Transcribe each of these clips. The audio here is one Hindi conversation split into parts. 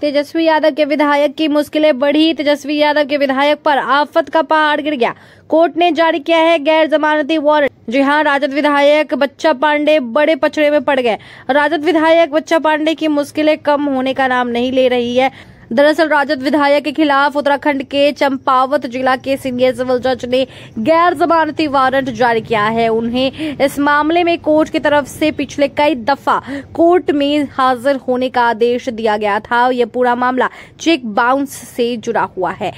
तेजस्वी यादव के विधायक की मुश्किलें बढ़ी तेजस्वी यादव के विधायक पर आफत का पहाड़ गिर गया कोर्ट ने जारी किया है गैर जमानती वारंट जी हाँ राजद विधायक बच्चा पांडे बड़े पचड़े में पड़ गए राजद विधायक बच्चा पांडे की मुश्किलें कम होने का नाम नहीं ले रही है दरअसल राजद विधायक के खिलाफ उत्तराखंड के चंपावत जिला के सीनियर सिविल जज ने गैर जमानती वारंट जारी किया है उन्हें इस मामले में कोर्ट की तरफ से पिछले कई दफा कोर्ट में हाजिर होने का आदेश दिया गया था यह पूरा मामला चेक बाउंस से जुड़ा हुआ है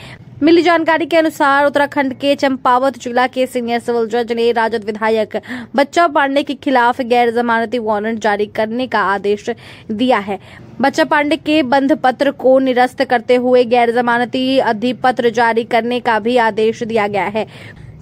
मिली जानकारी के अनुसार उत्तराखंड के चंपावत जिला के सीनियर सिविल जज ने राजद विधायक बच्चा पांडे के खिलाफ गैर जमानती वारंट जारी करने का आदेश दिया है बच्चा पांडे के बंध पत्र को निरस्त करते हुए गैर जमानती अधिपत्र जारी करने का भी आदेश दिया गया है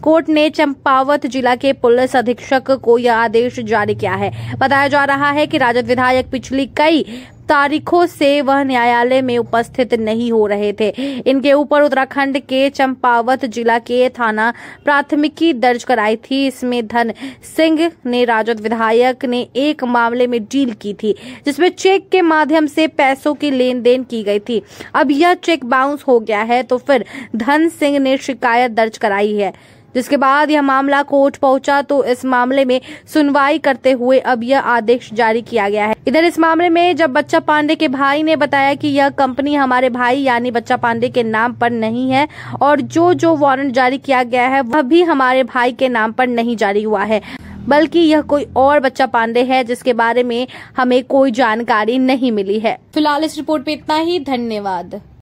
कोर्ट ने चंपावत जिला के पुलिस अधीक्षक को यह आदेश जारी किया है बताया जा रहा है कि राजद विधायक पिछली कई तारीखों से वह न्यायालय में उपस्थित नहीं हो रहे थे इनके ऊपर उत्तराखंड के चंपावत जिला के थाना प्राथमिकी दर्ज कराई थी इसमें धन सिंह ने राजद विधायक ने एक मामले में डील की थी जिसमें चेक के माध्यम से पैसों की लेन देन की गई थी अब यह चेक बाउंस हो गया है तो फिर धन सिंह ने शिकायत दर्ज कराई है जिसके बाद यह मामला कोर्ट पहुंचा तो इस मामले में सुनवाई करते हुए अब यह आदेश जारी किया गया है इधर इस मामले में जब बच्चा पांडे के भाई ने बताया कि यह कंपनी हमारे भाई यानी बच्चा पांडे के नाम पर नहीं है और जो जो वारंट जारी किया गया है वह भी हमारे भाई के नाम पर नहीं जारी हुआ है बल्कि यह कोई और बच्चा पांडे है जिसके बारे में हमें कोई जानकारी नहीं मिली है फिलहाल इस रिपोर्ट पे इतना ही धन्यवाद